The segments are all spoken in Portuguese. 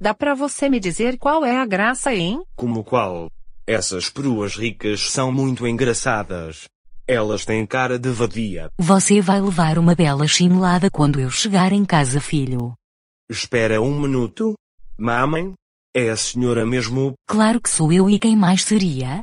Dá para você me dizer qual é a graça, hein? Como qual? Essas peruas ricas são muito engraçadas. Elas têm cara de vadia. Você vai levar uma bela chinelada quando eu chegar em casa, filho. Espera um minuto. Mamãe? É a senhora mesmo? Claro que sou eu e quem mais seria?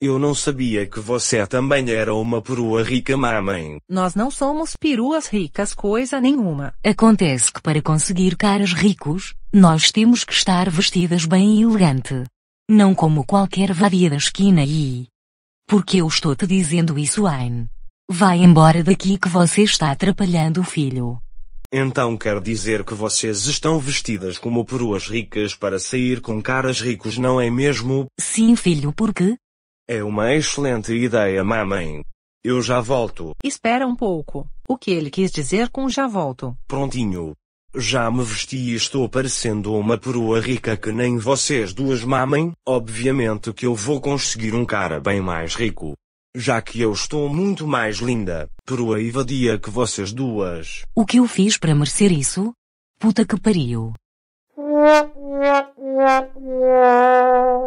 Eu não sabia que você também era uma perua rica, mamãe. Nós não somos peruas ricas coisa nenhuma. Acontece que para conseguir caras ricos, nós temos que estar vestidas bem elegante. Não como qualquer vadia da esquina e... Porque eu estou te dizendo isso, Ayn. Vai embora daqui que você está atrapalhando o filho. Então quer dizer que vocês estão vestidas como peruas ricas para sair com caras ricos, não é mesmo? Sim, filho, porque é uma excelente ideia, mamãe. Eu já volto. Espera um pouco. O que ele quis dizer com já volto? Prontinho. Já me vesti e estou parecendo uma perua rica que nem vocês duas mamem. Obviamente que eu vou conseguir um cara bem mais rico. Já que eu estou muito mais linda, perua e vadia que vocês duas. O que eu fiz para merecer isso? Puta que pariu.